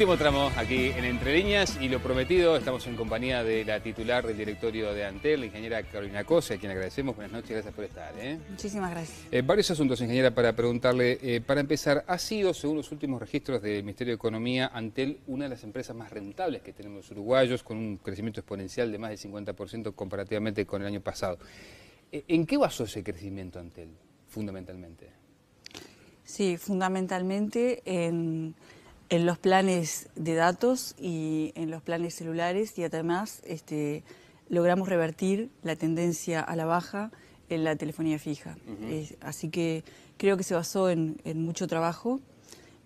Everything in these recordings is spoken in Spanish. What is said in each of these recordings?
Último tramo aquí en Entre Líneas y lo prometido, estamos en compañía de la titular del directorio de Antel, la ingeniera Carolina Cosa, a quien agradecemos. Buenas noches, gracias por estar. ¿eh? Muchísimas gracias. Eh, varios asuntos, ingeniera, para preguntarle. Eh, para empezar, ¿ha sido, según los últimos registros del Ministerio de Economía, Antel una de las empresas más rentables que tenemos uruguayos, con un crecimiento exponencial de más del 50% comparativamente con el año pasado? ¿En qué basó ese crecimiento Antel, fundamentalmente? Sí, fundamentalmente en en los planes de datos y en los planes celulares y además este, logramos revertir la tendencia a la baja en la telefonía fija. así que creo que se basó en, mucho trabajo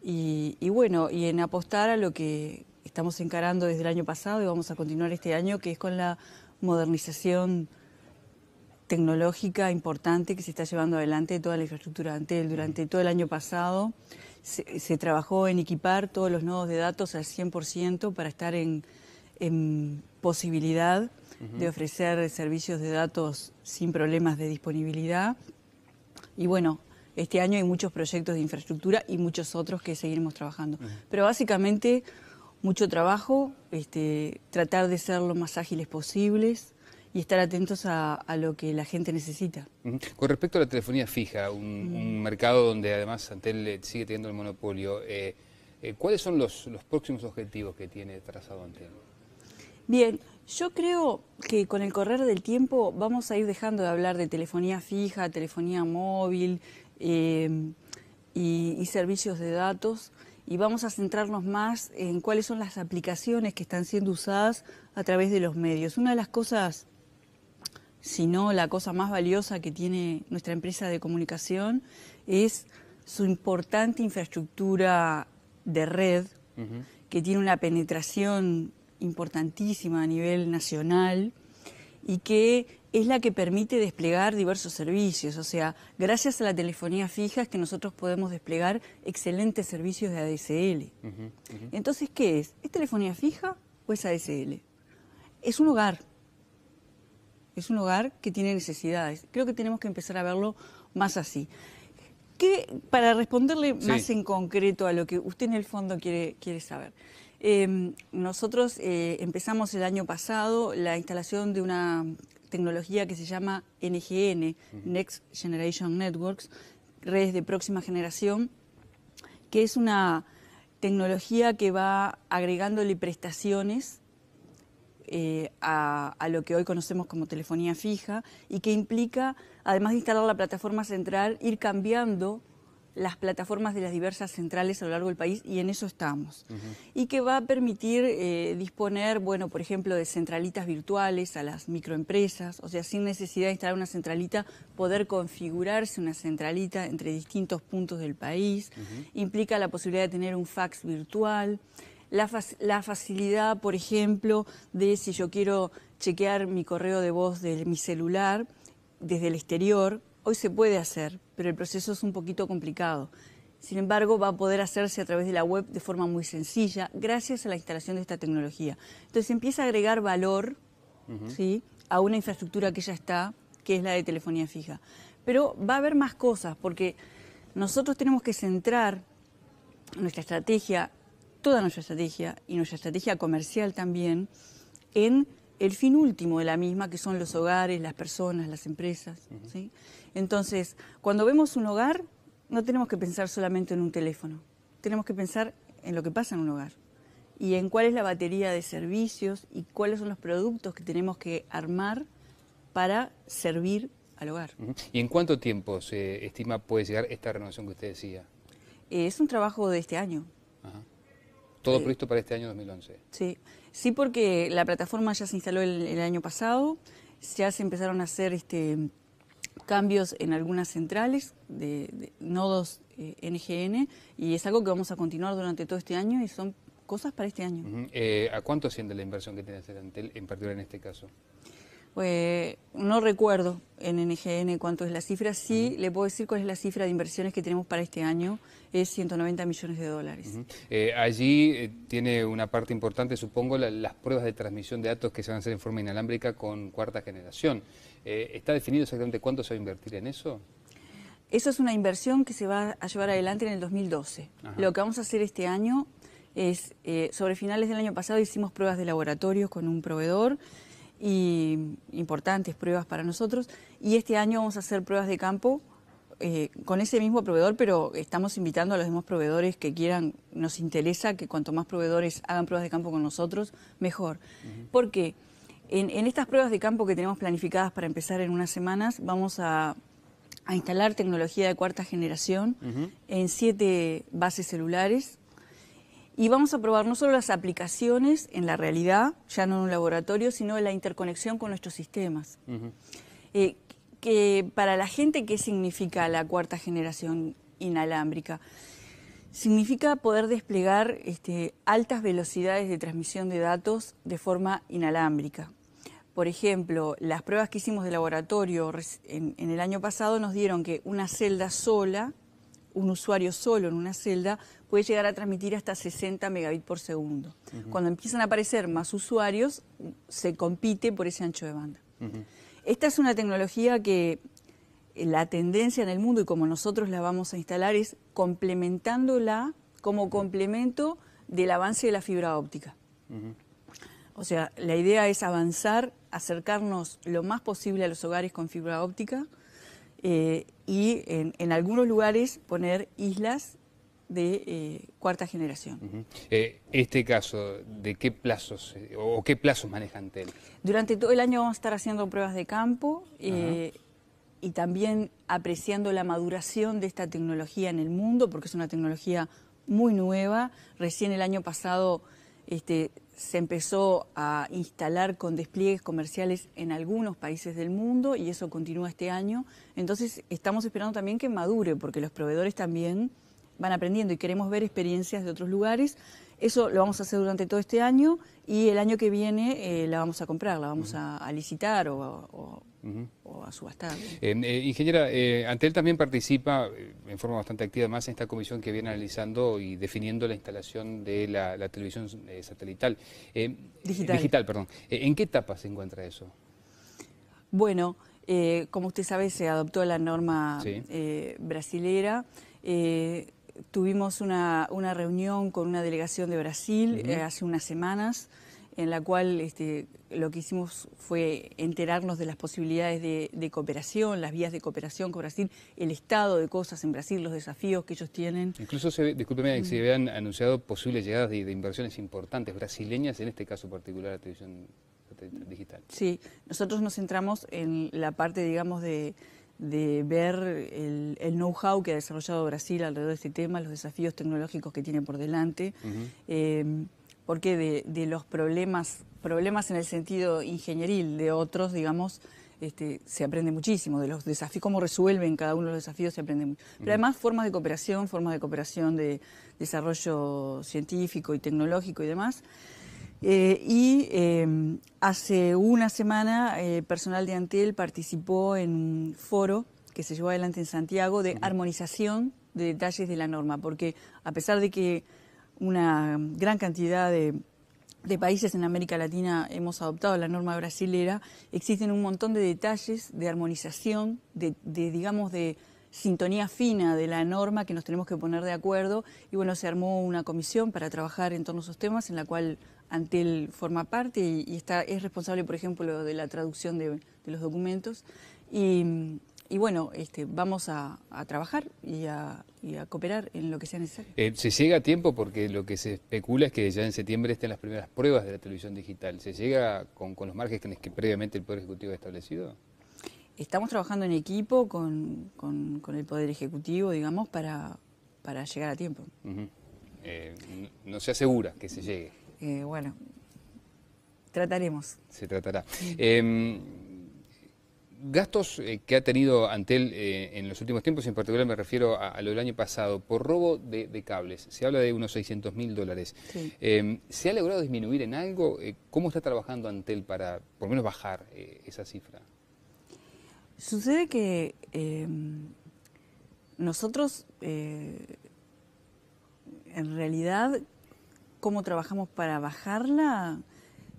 y, bueno, y en apostar a lo que estamos encarando desde el año pasado y vamos a continuar este año, que es con la modernización tecnológica importante que se está llevando adelante toda la infraestructura de Antel durante todo el año pasado se, trabajó en equipar todos los nodos de datos al 100% para estar en, posibilidad de ofrecer servicios de datos sin problemas de disponibilidad. Y bueno, este año hay muchos proyectos de infraestructura y muchos otros que seguiremos trabajando. Pero básicamente mucho trabajo, este, tratar de ser lo más ágiles posibles, y estar atentos a, lo que la gente necesita. Con respecto a la telefonía fija, un, mm. mercado donde además Antel eh, sigue teniendo el monopolio, eh, eh, ¿cuáles son los, próximos objetivos que tiene trazado Antel? Bien, yo creo que con el correr del tiempo vamos a ir dejando de hablar de telefonía fija, telefonía móvil em, y servicios de datos y vamos a centrarnos más en cuáles son las aplicaciones que están siendo usadas a través de los medios. Una de las cosas sino la cosa más valiosa que tiene nuestra empresa de comunicación es su importante infraestructura de red, que tiene una penetración importantísima a nivel nacional y que es la que permite desplegar diversos servicios. O sea, gracias a la telefonía fija es que nosotros podemos desplegar excelentes servicios de ADSL. Entonces, ¿qué es? ¿Es telefonía fija o es ADSL? Es un hogar es un hogar que tiene necesidades. Creo que tenemos que empezar a verlo más así. ¿Qué, para responderle más en concreto a lo que usted en el fondo quiere, quiere saber, em, nosotros eh, empezamos el año pasado la instalación de una tecnología que se llama NGN, Next Generation Networks, redes de próxima generación, que es una tecnología que va agregándole prestaciones eh, a, lo que hoy conocemos como telefonía fija y que implica, además de instalar la plataforma central, ir cambiando las plataformas de las diversas centrales a lo largo del país y en eso estamos. Y que va a permitir eh, disponer, bueno, por ejemplo, de centralitas virtuales a las microempresas, o sea, sin necesidad de instalar una centralita, poder configurarse una centralita entre distintos puntos del país, implica la posibilidad de tener un fax virtual, la, facilidad, por ejemplo, de si yo quiero chequear mi correo de voz de mi celular desde el exterior, hoy se puede hacer, pero el proceso es un poquito complicado. Sin embargo, va a poder hacerse a través de la web de forma muy sencilla, gracias a la instalación de esta tecnología. Entonces empieza a agregar valor ¿sí? a una infraestructura que ya está, que es la de telefonía fija. Pero va a haber más cosas, porque nosotros tenemos que centrar nuestra estrategia toda nuestra estrategia y nuestra estrategia comercial también en el fin último de la misma, que son los hogares, las personas, las empresas. Entonces, cuando vemos un hogar, no tenemos que pensar solamente en un teléfono, tenemos que pensar en lo que pasa en un hogar y en cuál es la batería de servicios y cuáles son los productos que tenemos que armar para servir al hogar. ¿Y en cuánto tiempo se estima puede llegar esta renovación que usted decía? Eh, es un trabajo de este año. Ajá. Todo para este año 2011. Sí, sí porque la plataforma ya se instaló el, año pasado, ya se empezaron a hacer este, cambios en algunas centrales de, nodos NGN eh, y es algo que vamos a continuar durante todo este año y son cosas para este año. Eh, ¿A cuánto asciende la inversión que tiene este antel en particular en este caso? Pues no recuerdo en NGN cuánto es la cifra, sí le puedo decir cuál es la cifra de inversiones que tenemos para este año, es 190 millones de dólares. Eh, allí eh, tiene una parte importante, supongo, las pruebas de transmisión de datos que se van a hacer en forma inalámbrica con cuarta generación. ¿Está definido exactamente cuánto se va a invertir en eso? Eso es una inversión que se va a llevar adelante en el 2012. Lo que vamos a hacer este año es, sobre finales del año pasado hicimos pruebas de laboratorio con un proveedor, y importantes pruebas para nosotros. Y este año vamos a hacer pruebas de campo eh, con ese mismo proveedor, pero estamos invitando a los demás proveedores que quieran, nos interesa que cuanto más proveedores hagan pruebas de campo con nosotros, mejor. Porque en, estas pruebas de campo que tenemos planificadas para empezar en unas semanas, vamos a, instalar tecnología de cuarta generación en siete bases celulares y vamos a probar no solo las aplicaciones en la realidad, ya no en un laboratorio, sino en la interconexión con nuestros sistemas. Eh, que para la gente, ¿qué significa la cuarta generación inalámbrica? Significa poder desplegar este, altas velocidades de transmisión de datos de forma inalámbrica. Por ejemplo, las pruebas que hicimos de laboratorio en el año pasado nos dieron que una celda sola un usuario solo en una celda puede llegar a transmitir hasta 60 megabits por segundo. Cuando empiezan a aparecer más usuarios, se compite por ese ancho de banda. Esta es una tecnología que eh, la tendencia en el mundo y como nosotros la vamos a instalar es complementándola como complemento del avance de la fibra óptica. O sea, la idea es avanzar, acercarnos lo más posible a los hogares con fibra óptica eh, y en, algunos lugares poner islas de eh, cuarta generación. Eh, este caso, ¿de qué plazos eh, o qué plazos manejan Tel? Durante todo el año vamos a estar haciendo pruebas de campo y también apreciando la maduración de esta tecnología en el mundo, porque es una tecnología muy nueva. Recién el año pasado este, se empezó a instalar con despliegues comerciales en algunos países del mundo y eso continúa este año. Entonces estamos esperando también que madure porque los proveedores también van aprendiendo y queremos ver experiencias de otros lugares eso lo vamos a hacer durante todo este año y el año que viene eh, la vamos a comprar, la vamos a, licitar o, a subastar. Eh, ingeniera, eh, Antel también participa en forma bastante activa más en esta comisión que viene analizando y definiendo la instalación de la, televisión satelital. digital. Digital, perdón. ¿En qué etapa se encuentra eso? Bueno, como usted sabe, se adoptó la norma sí. brasilera tuvimos una, reunión con una delegación de Brasil eh, hace unas semanas, en la cual este, lo que hicimos fue enterarnos de las posibilidades de, cooperación, las vías de cooperación con Brasil, el estado de cosas en Brasil, los desafíos que ellos tienen. Incluso, se, discúlpeme, se habían anunciado posibles llegadas de, inversiones importantes brasileñas, en este caso particular la televisión digital. Sí, nosotros nos centramos en la parte, digamos, de de ver el, know-how que ha desarrollado Brasil alrededor de este tema, los desafíos tecnológicos que tiene por delante, eh, porque de, los problemas, problemas en el sentido ingenieril de otros, digamos, este, se aprende muchísimo, de los desafíos, cómo resuelven cada uno de los desafíos se aprende mucho. Pero además formas de cooperación, formas de cooperación de desarrollo científico y tecnológico y demás. Eh, y em, hace una semana el eh, personal de Antel participó en un foro que se llevó adelante en Santiago de armonización de detalles de la norma, porque a pesar de que una gran cantidad de, países en América Latina hemos adoptado la norma brasilera, existen un montón de detalles de armonización, de, digamos, de sintonía fina de la norma que nos tenemos que poner de acuerdo y bueno, se armó una comisión para trabajar en torno a esos temas en la cual Antel forma parte y, está, es responsable, por ejemplo, de la traducción de, los documentos. Y, bueno, este, vamos a, trabajar y a, cooperar en lo que sea necesario. Eh, ¿Se llega a tiempo? Porque lo que se especula es que ya en septiembre estén las primeras pruebas de la televisión digital. ¿Se llega con, los márgenes que previamente el Poder Ejecutivo ha establecido? Estamos trabajando en equipo con, el Poder Ejecutivo, digamos, para, para llegar a tiempo. Eh, no se asegura que se llegue. Eh, bueno, trataremos. Se tratará. Em, gastos eh, que ha tenido Antel eh, en los últimos tiempos, en particular me refiero a, lo del año pasado, por robo de, cables, se habla de unos 600 mil dólares. Em, ¿Se ha logrado disminuir en algo? ¿Cómo está trabajando Antel para por lo menos bajar esa cifra? Sucede que em, nosotros, en realidad, cómo trabajamos para bajarla,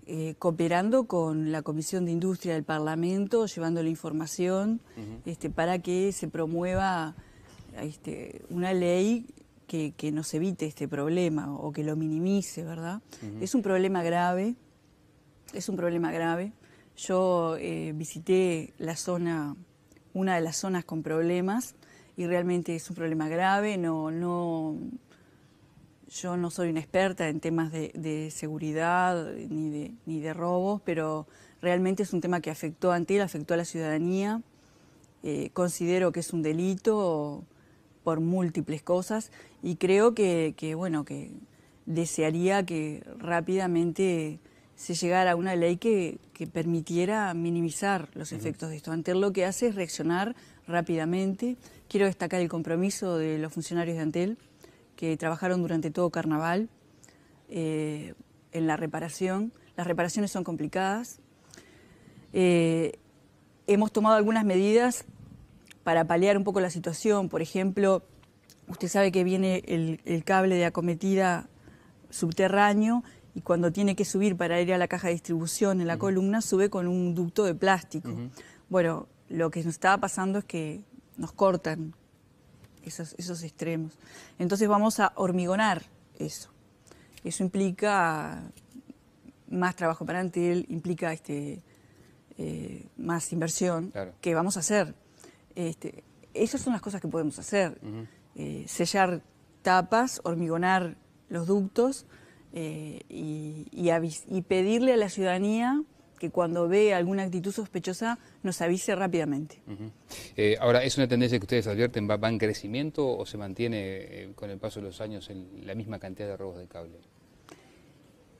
eh, cooperando con la Comisión de Industria del Parlamento, llevando la información este, para que se promueva este, una ley que, nos evite este problema o que lo minimice, ¿verdad? Es un problema grave, es un problema grave. Yo eh, visité la zona, una de las zonas con problemas y realmente es un problema grave, no, no, yo no soy una experta en temas de, seguridad ni de, robos, pero realmente es un tema que afectó a Antel, afectó a la ciudadanía. Eh, considero que es un delito por múltiples cosas y creo que, bueno, que desearía que rápidamente se llegara a una ley que, permitiera minimizar los efectos de esto. Antel lo que hace es reaccionar rápidamente. Quiero destacar el compromiso de los funcionarios de Antel que trabajaron durante todo carnaval eh, en la reparación. Las reparaciones son complicadas. Eh, hemos tomado algunas medidas para paliar un poco la situación. Por ejemplo, usted sabe que viene el, cable de acometida subterráneo y cuando tiene que subir para ir a la caja de distribución en la columna sube con un ducto de plástico. Bueno, lo que nos estaba pasando es que nos cortan esos, extremos. Entonces vamos a hormigonar eso. Eso implica más trabajo para Antel, implica este, eh, más inversión que vamos a hacer. Este, esas son las cosas que podemos hacer. Eh, sellar tapas, hormigonar los ductos eh, y, pedirle a la ciudadanía que cuando ve alguna actitud sospechosa nos avise rápidamente. Eh, ahora, ¿es una tendencia que ustedes advierten, va, en crecimiento o se mantiene eh, con el paso de los años en la misma cantidad de robos de cable?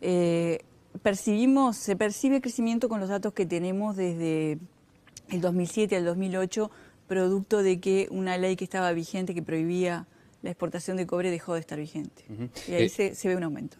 Eh, percibimos, se percibe crecimiento con los datos que tenemos desde el 2007 al 2008, producto de que una ley que estaba vigente que prohibía la exportación de cobre dejó de estar vigente. Y ahí se, se, ve un aumento.